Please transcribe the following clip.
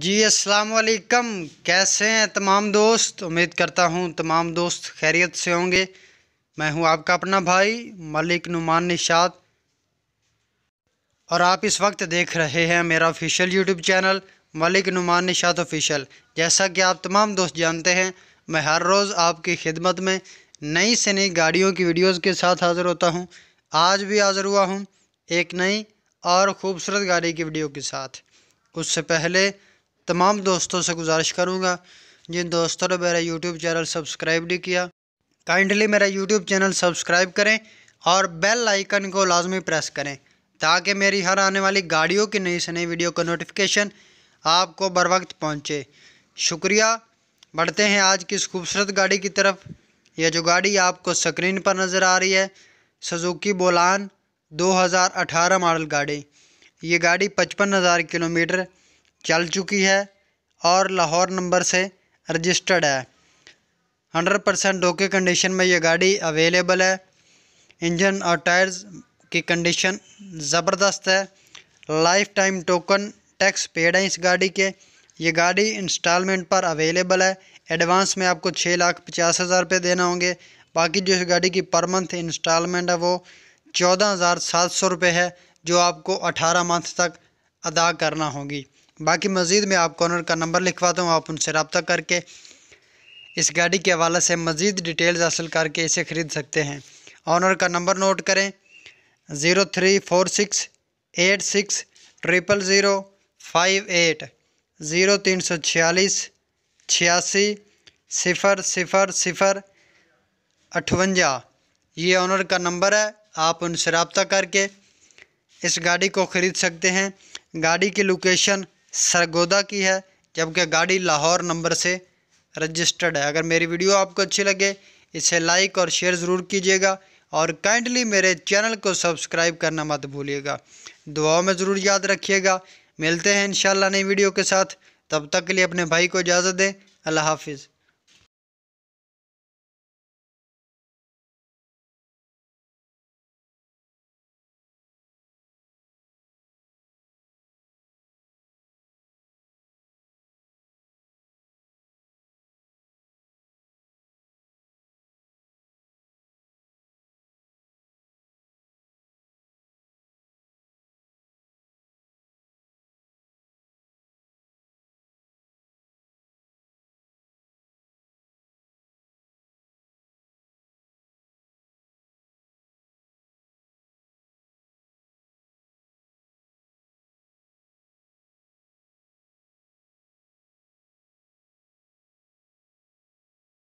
जी असलकम कैसे हैं तमाम दोस्त उम्मीद करता हूं तमाम दोस्त खैरियत से होंगे मैं हूं आपका अपना भाई मलिक नुमान निशात और आप इस वक्त देख रहे हैं मेरा official YouTube channel Malik Numan Nishat official जैसा कि आप तमाम दोस्त जानते हैं मैं हर रोज़ आपकी खिदमत में नई से नई गाड़ियों की वीडियोज़ के साथ हाज़िर होता हूँ आज भी हाज़िर हुआ हूँ एक नई और ख़ूबसूरत गाड़ी की वीडियो के साथ उससे पहले तमाम दोस्तों से गुजारिश करूँगा जिन दोस्तों ने मेरा यूट्यूब चैनल सब्सक्राइब नहीं किया काइंडली मेरा यूट्यूब चैनल सब्सक्राइब करें और बेल आइकन को लाजमी प्रेस करें ताकि मेरी हर आने वाली गाड़ियों की नई से नई वीडियो का नोटिफिकेशन आपको बर वक्त पहुँचे शुक्रिया बढ़ते हैं आज की इस खूबसूरत गाड़ी की तरफ यह जो गाड़ी आपको स्क्रीन पर नज़र आ रही है सजुकी बोलान 2018 मॉडल गाड़ी ये गाड़ी पचपन हज़ार किलोमीटर चल चुकी है और लाहौर नंबर से रजिस्टर्ड है हंड्रेड परसेंट ओके कंडीशन में ये गाड़ी अवेलेबल है इंजन और टायर्स की कंडीशन ज़बरदस्त है lifetime token tax paid है इस गाड़ी के ये गाड़ी इंस्टॉलमेंट पर अवेलेबल है एडवांस में आपको छः लाख पचास हज़ार रुपये देना होंगे बाकी जो इस गाड़ी की पर मंथ इंस्टॉलमेंट है वो चौदह हज़ार सात सौ रुपये है जो आपको अठारह मंथ तक अदा करना होगी बाकी मज़ीद मैं आपको ऑनर का नंबर लिखवाता हूँ आप उनसे रबता करके इस गाड़ी के हवाले से मज़ीद डिटेल्स हासिल करके इसे ख़रीद सकते हैं ऑनर का नंबर नोट करें zero three four six eight six triple zero five eight zero तीन सौ छियालीस छियासी सिफर सिफर सिफर अठवंजा ये ऑनर का नंबर है आप उनसे रबता करके इस गाड़ी को ख़रीद सकते हैं गाड़ी की लोकेशन सरगोदा की है जबकि गाड़ी लाहौर नंबर से रजिस्टर्ड है अगर मेरी वीडियो आपको अच्छी लगे इसे लाइक और शेयर ज़रूर कीजिएगा और काइंडली मेरे चैनल को सब्सक्राइब करना मत भूलिएगा दुआओं में ज़रूर याद रखिएगा मिलते हैं इन नई वीडियो के साथ तब तक के लिए अपने भाई को इजाज़त दें अल्लाह हाफिज़